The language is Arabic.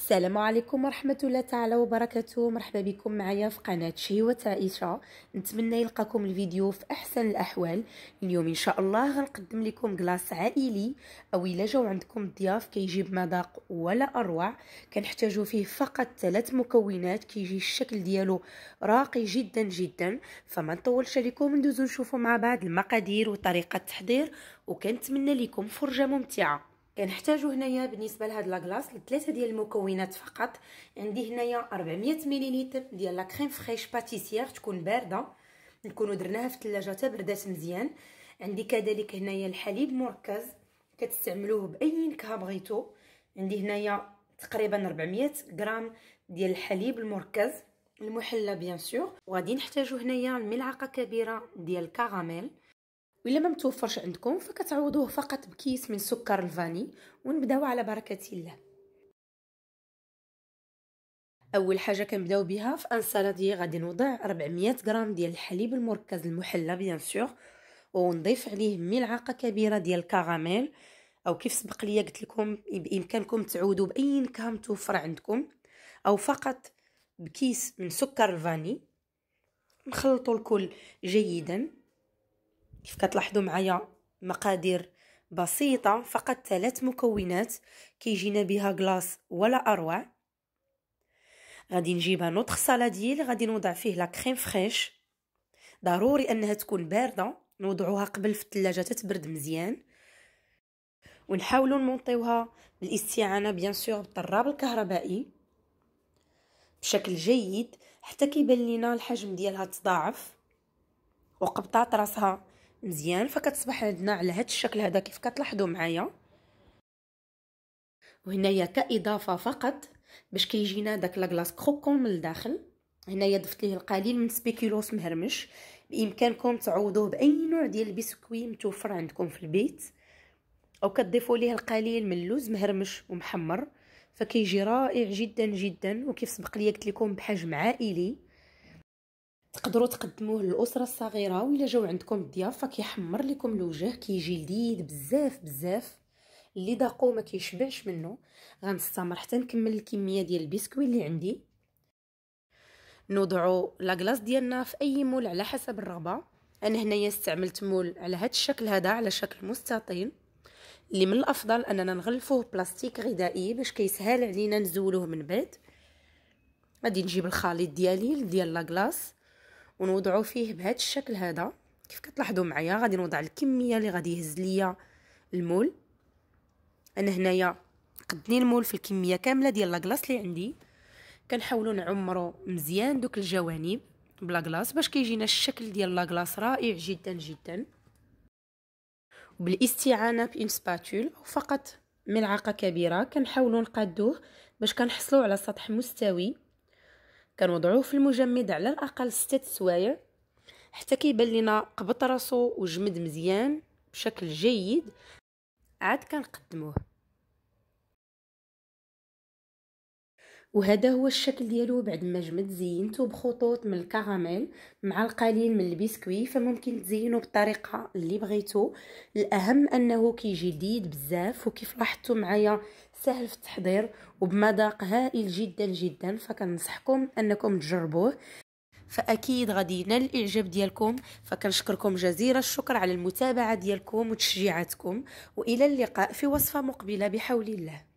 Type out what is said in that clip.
السلام عليكم ورحمة الله تعالى وبركاته مرحبا بكم معايا في قناة شهيوه عائشة نتمنى يلقاكم الفيديو في أحسن الأحوال اليوم إن شاء الله غنقدم لكم كلاص عائلي أو إلا جاو عندكم الضياف كيجي بمذاق ولا أروع كنحتاجو فيه فقط ثلاث مكونات كيجي الشكل ديالو راقي جدا جدا فما نطولش عليكم ندوزو نشوفو مع بعض المقادير وطريقة التحضير وكنتمنى لكم فرجة ممتعة كنحتاجو هنايا بالنسبه لهاد لاكلاص لثلاثه ديال المكونات فقط عندي هنايا 400 مليلتر ديال لاكخيم فخيش فريش باتيسيير تكون بارده نكونو درناها في الثلاجه حتى بردات مزيان عندي كذلك هنايا الحليب مركز كتستعملوه باي نكهه بغيتو عندي هنايا تقريبا 400 غرام ديال الحليب المركز المحلى بيان سور وغادي نحتاجو هنايا ملعقه كبيره ديال الكراميل وإلا ما متوفرش عندكم فكتعوضوه فقط بكيس من سكر الفاني ونبداو على بركة الله اول حاجه كنبداو بها في دي غادي نوضع 400 غرام ديال الحليب المركز المحلى بيان سور ونضيف عليه ملعقه كبيره ديال الكاراميل او كيف سبق ليا قلت لكم بامكانكم تعودوا باي نكهه متوفره عندكم او فقط بكيس من سكر الفاني نخلطوا الكل جيدا كيف كتلاحظوا معايا مقادير بسيطة فقط ثلاث مكونات كيجينا بها غلاس ولا أروع غادي نجيبها نوتخ سالاديل غادي نوضع فيه لا كريم فريش ضروري انها تكون باردة نوضعوها قبل في الثلاجة تتبرد مزيان ونحاولوا نمونطيوها بالاستعانة بيان سور بالطراب الكهربائي بشكل جيد حتى كيبان لينا الحجم ديالها تضاعف وقبطات راسها مزيان فكتصبح عندنا على هذا الشكل هذا كيف كتلاحظوا معايا وهنايا كاضافه فقط باش كيجينا داك لاكلاص كروكون من الداخل هنايا ضفت ليه القليل من سبيكيلوس مهرمش بامكانكم تعوضوه باي نوع ديال البسكوي متوفر عندكم في البيت او كتضيفوا ليه القليل من اللوز مهرمش ومحمر فكيجي رائع جدا جدا وكيف سبق لي قلت لكم بحجم عائلي تقدروا تقدموه للاسره الصغيره ولا جاو عندكم الضيافه كيحمر لكم الوجه كيجي لذيذ بزاف بزاف اللي ذاقو ما كيشبعش منه غنستمر حتى نكمل الكميه ديال البسكوي اللي عندي نوضعوا لاغلاص ديالنا في اي مول على حسب الرغبه انا هنايا استعملت مول على هذا الشكل هذا على شكل مستطيل اللي من الافضل اننا نغلفوه بلاستيك غذائي باش كيسهل علينا نزولوه من بعد غادي نجيب الخليط ديالي ديال لاغلاص ونوضعو فيه بهذا الشكل هذا كيف كتلاحظوا معايا غادي نوضع الكميه اللي غادي يهز ليا المول انا هنايا قدني المول في الكميه كامله ديال لاكلاص اللي عندي كنحاولوا نعمرو مزيان دوك الجوانب بلاكلاص باش كيجينا الشكل ديال لاكلاص رائع جدا جدا بالاستعانه بان سباتول او فقط ملعقه كبيره كنحاولوا نقادوه باش كنحصلوا على سطح مستوي كنوضعوه في المجمد على الاقل ستة سوايع حتى كيبان لينا قبط راسو وجمد مزيان بشكل جيد عاد كنقدموه وهذا هو الشكل ديالو بعد ما جمد زينته بخطوط من الكراميل مع القليل من البسكوي فممكن تزينو بالطريقه اللي بغيتو الاهم انه كيجي جديد بزاف وكيف لاحظتوا معايا سهل في التحضير وبمذاق هائل جدا جدا فكنصحكم انكم تجربوه فاكيد غادي ينال الاعجاب ديالكم فكنشكركم جزيل الشكر على المتابعه ديالكم وتشجيعاتكم والى اللقاء في وصفه مقبله بحول الله